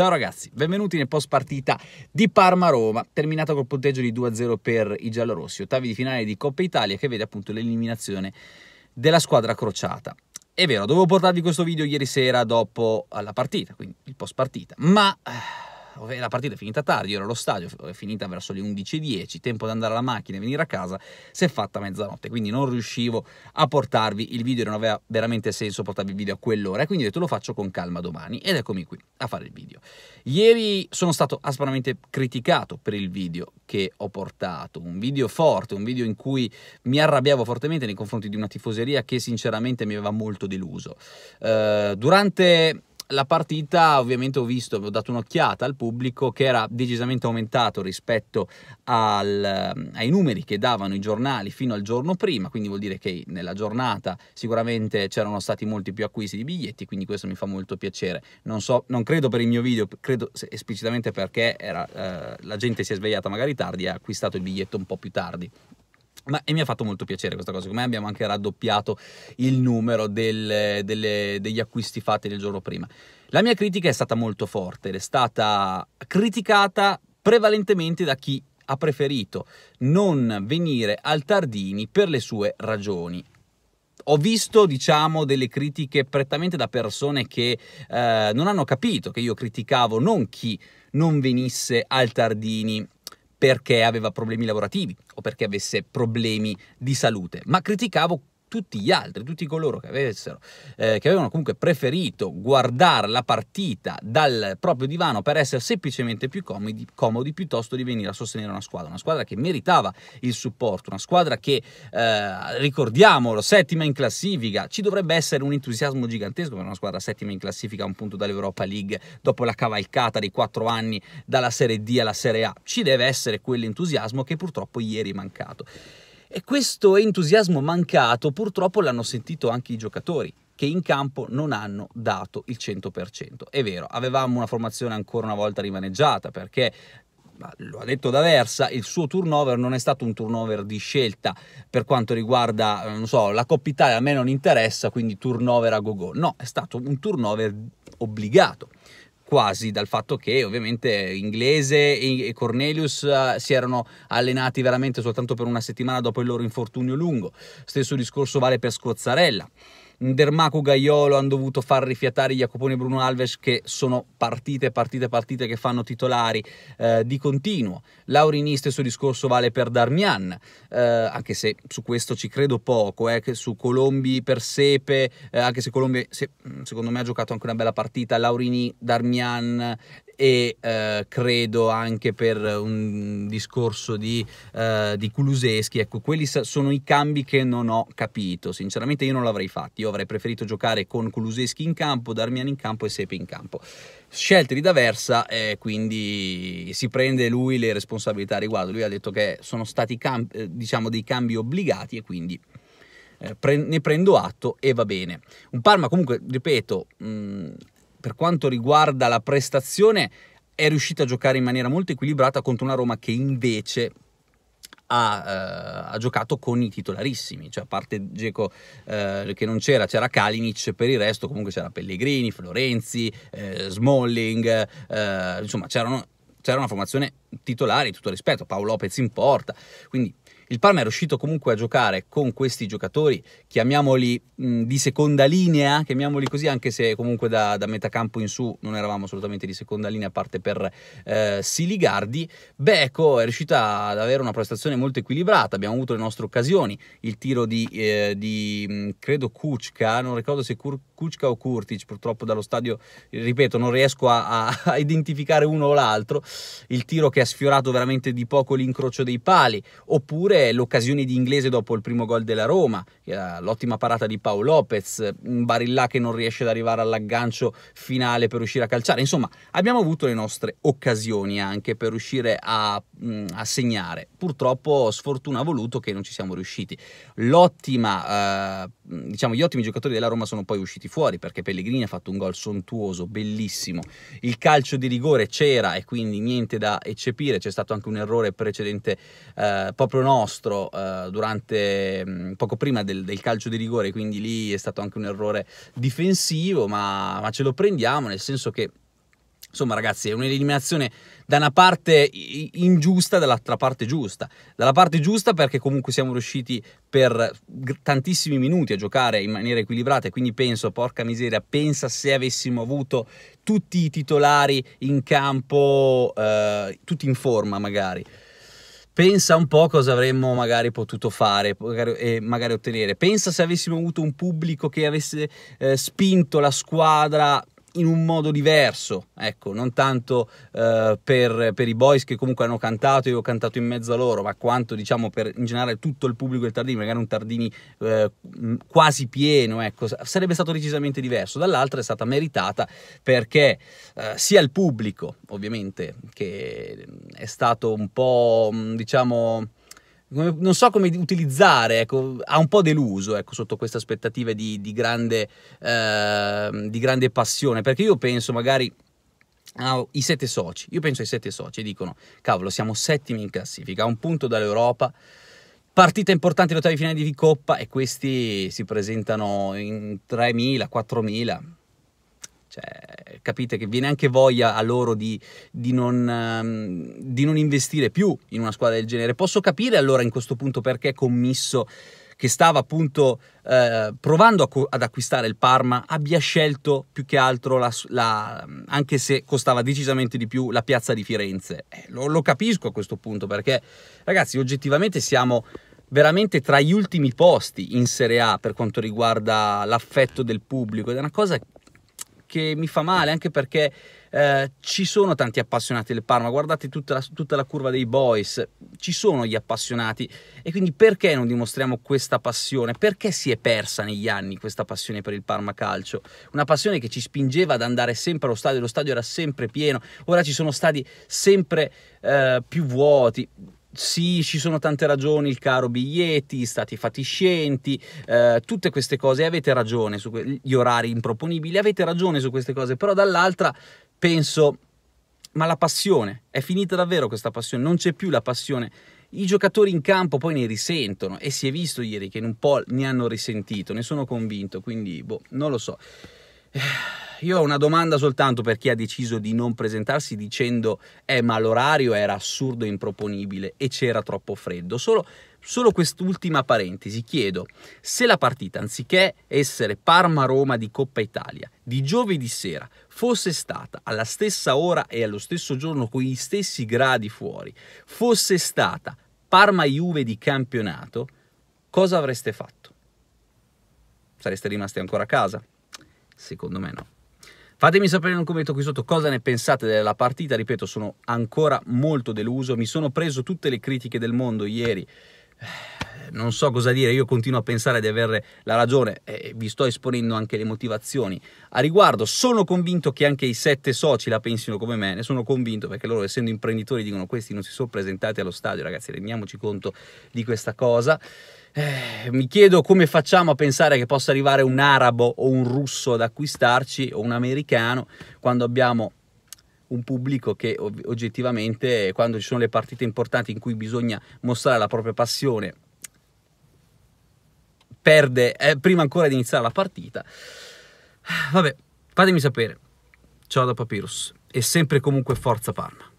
Ciao ragazzi, benvenuti nel post partita di Parma-Roma, terminata col punteggio di 2-0 per i giallorossi, ottavi di finale di Coppa Italia che vede appunto l'eliminazione della squadra crociata. È vero, dovevo portarvi questo video ieri sera dopo la partita, quindi il post partita, ma eh, la partita è finita tardi, ero allo stadio, è finita verso le 11.10, tempo di andare alla macchina e venire a casa, si è fatta a mezzanotte, quindi non riuscivo a portarvi il video, non aveva veramente senso portarvi il video a quell'ora, quindi ho detto lo faccio con calma domani, ed eccomi qui a fare il video. Ieri sono stato aspramente criticato per il video che ho portato, un video forte, un video in cui mi arrabbiavo fortemente nei confronti di una tifoseria che sinceramente mi aveva molto deluso. Uh, durante la partita ovviamente ho visto, ho dato un'occhiata al pubblico che era decisamente aumentato rispetto al, ehm, ai numeri che davano i giornali fino al giorno prima, quindi vuol dire che nella giornata sicuramente c'erano stati molti più acquisti di biglietti, quindi questo mi fa molto piacere. Non, so, non credo per il mio video, credo esplicitamente perché era, eh, la gente si è svegliata magari tardi e ha acquistato il biglietto un po' più tardi. Ma, e mi ha fatto molto piacere questa cosa, come abbiamo anche raddoppiato il numero del, delle, degli acquisti fatti del giorno prima. La mia critica è stata molto forte ed è stata criticata prevalentemente da chi ha preferito non venire al Tardini per le sue ragioni ho visto, diciamo, delle critiche prettamente da persone che eh, non hanno capito che io criticavo non chi non venisse al Tardini perché aveva problemi lavorativi o perché avesse problemi di salute, ma criticavo tutti gli altri, tutti coloro che, avessero, eh, che avevano comunque preferito guardare la partita dal proprio divano per essere semplicemente più comodi, comodi piuttosto di venire a sostenere una squadra, una squadra che meritava il supporto, una squadra che, eh, ricordiamolo, settima in classifica, ci dovrebbe essere un entusiasmo gigantesco per una squadra settima in classifica a un punto dall'Europa League dopo la cavalcata dei quattro anni dalla Serie D alla Serie A, ci deve essere quell'entusiasmo che purtroppo ieri è mancato. E questo entusiasmo mancato purtroppo l'hanno sentito anche i giocatori che in campo non hanno dato il 100%. È vero, avevamo una formazione ancora una volta rimaneggiata perché lo ha detto D'Aversa, il suo turnover non è stato un turnover di scelta per quanto riguarda, eh, so, la Coppa Italia a me non interessa, quindi turnover a go-go. No, è stato un turnover obbligato quasi dal fatto che ovviamente Inglese e Cornelius eh, si erano allenati veramente soltanto per una settimana dopo il loro infortunio lungo. Stesso discorso vale per Scozzarella. Dermaco Gaiolo hanno dovuto far rifiatare Jacopone Bruno Alves che sono partite, partite, partite che fanno titolari eh, di continuo. Laurini stesso discorso vale per Darmian, eh, anche se su questo ci credo poco, eh, che su Colombi per Sepe, eh, anche se Colombi se, secondo me ha giocato anche una bella partita, Laurini, Darmian e eh, credo anche per un discorso di, eh, di Kuluseschi, ecco, quelli sono i cambi che non ho capito, sinceramente io non l'avrei fatto. io avrei preferito giocare con Kuluseschi in campo, Darmian in campo e Sepe in campo. Scelte di D'Aversa, eh, quindi si prende lui le responsabilità riguardo, lui ha detto che sono stati eh, diciamo, dei cambi obbligati e quindi eh, ne prendo atto e va bene. Un Parma comunque, ripeto, per quanto riguarda la prestazione è riuscita a giocare in maniera molto equilibrata contro una Roma che invece ha, eh, ha, giocato con i titolarissimi, cioè a parte Geco eh, che non c'era, c'era Kalinic, per il resto comunque c'era Pellegrini, Florenzi, eh, Smalling, eh, insomma c'era una formazione titolare, tutto rispetto, Paolo Lopez in porta, quindi il Parma è riuscito comunque a giocare con questi giocatori, chiamiamoli mh, di seconda linea, chiamiamoli così, anche se comunque da, da metà campo in su non eravamo assolutamente di seconda linea, a parte per eh, Siligardi. ecco, è riuscita ad avere una prestazione molto equilibrata, abbiamo avuto le nostre occasioni, il tiro di, eh, di credo Kuczka, non ricordo se Kuczka Kuczka o Kurtic, purtroppo dallo stadio, ripeto, non riesco a, a, identificare uno o l'altro, il tiro che ha sfiorato veramente di poco l'incrocio dei pali, oppure l'occasione di Inglese dopo il primo gol della Roma, eh, l'ottima parata di Paolo Lopez, un Barilla che non riesce ad arrivare all'aggancio finale per riuscire a calciare, insomma abbiamo avuto le nostre occasioni anche per riuscire a, mm, a segnare, purtroppo sfortuna ha voluto che non ci siamo riusciti. L'ottima, eh, diciamo, gli ottimi giocatori della Roma sono poi usciti fuori perché Pellegrini ha fatto un gol sontuoso, bellissimo. Il calcio di rigore c'era e quindi niente da eccepire, c'è stato anche un errore precedente eh, proprio nostro eh, durante mm, poco prima del, del, calcio di rigore, quindi lì è stato anche un errore difensivo, ma, ma ce lo prendiamo nel senso che Insomma, ragazzi, è un'eliminazione da una parte ingiusta, dall'altra parte giusta. Dalla parte giusta perché comunque siamo riusciti per tantissimi minuti a giocare in maniera equilibrata e quindi penso, porca miseria, pensa se avessimo avuto tutti i titolari in campo, eh, tutti in forma magari pensa un po' cosa avremmo magari potuto fare magari, e eh, magari ottenere. Pensa se avessimo avuto un pubblico che avesse eh, spinto la squadra in un modo diverso, ecco, non tanto eh, per, per, i boys che comunque hanno cantato e io ho cantato in mezzo a loro, ma quanto diciamo per in generale tutto il pubblico del Tardini, magari un Tardini eh, quasi pieno, ecco, sarebbe stato decisamente diverso. Dall'altra è stata meritata perché eh, sia il pubblico, ovviamente, che è stato un po', diciamo non so come utilizzare, ecco, ha un po' deluso ecco, sotto queste aspettative di, di, grande, eh, di grande passione, perché io penso magari ai sette soci, io penso ai sette soci e dicono, cavolo, siamo settimi in classifica, a un punto dall'Europa, partita importante, le ottavi finali di Coppa e questi si presentano in 3.000, 4.000 cioè, capite che viene anche voglia a loro di, di, non, ehm, di non investire più in una squadra del genere. Posso capire allora in questo punto perché Commisso che stava appunto eh, provando co- ad acquistare il Parma, abbia scelto più che altro, la, la, anche se costava decisamente di più, la piazza di Firenze. Eh, lo, lo, capisco a questo punto perché, ragazzi, oggettivamente siamo veramente tra gli ultimi posti in Serie A per quanto riguarda l'affetto del pubblico ed è una cosa che mi fa male anche perché eh, ci sono tanti appassionati del Parma, guardate tutta la, tutta la, curva dei boys, ci sono gli appassionati e quindi perché non dimostriamo questa passione? Perché si è persa negli anni questa passione per il Parma calcio? Una passione che ci spingeva ad andare sempre allo stadio, lo stadio era sempre pieno, ora ci sono stadi sempre eh, più vuoti sì, ci sono tante ragioni, il caro biglietti, stati fatiscenti, eh, tutte queste cose, avete ragione su que- gli orari improponibili, avete ragione su queste cose, però dall'altra penso, ma la passione, è finita davvero questa passione, non c'è più la passione. I giocatori in campo poi ne risentono e si è visto ieri che in un po' ne hanno risentito, ne sono convinto, quindi boh, non lo so. Eh. Io ho una domanda soltanto per chi ha deciso di non presentarsi dicendo eh ma l'orario era assurdo e improponibile e c'era troppo freddo. Solo, solo quest'ultima parentesi chiedo se la partita anziché essere Parma-Roma di Coppa Italia di giovedì sera fosse stata alla stessa ora e allo stesso giorno con gli stessi gradi fuori, fosse stata Parma-Juve di campionato, cosa avreste fatto? Sareste rimasti ancora a casa? Secondo me no. Fatemi sapere in un commento qui sotto cosa ne pensate della partita, ripeto sono ancora molto deluso, mi sono preso tutte le critiche del mondo ieri. Eh, non so cosa dire, io continuo a pensare di avere la ragione e vi sto esponendo anche le motivazioni. A riguardo sono convinto che anche i sette soci la pensino come me, ne sono convinto perché loro essendo imprenditori dicono questi non si sono presentati allo stadio, ragazzi rendiamoci conto di questa cosa. Eh, mi chiedo come facciamo a pensare che possa arrivare un arabo o un russo ad acquistarci o un americano quando abbiamo un pubblico che oggettivamente quando ci sono le partite importanti in cui bisogna mostrare la propria passione perde eh, prima ancora di iniziare la partita. Vabbè, fatemi sapere. Ciao da Papyrus e sempre comunque forza Parma.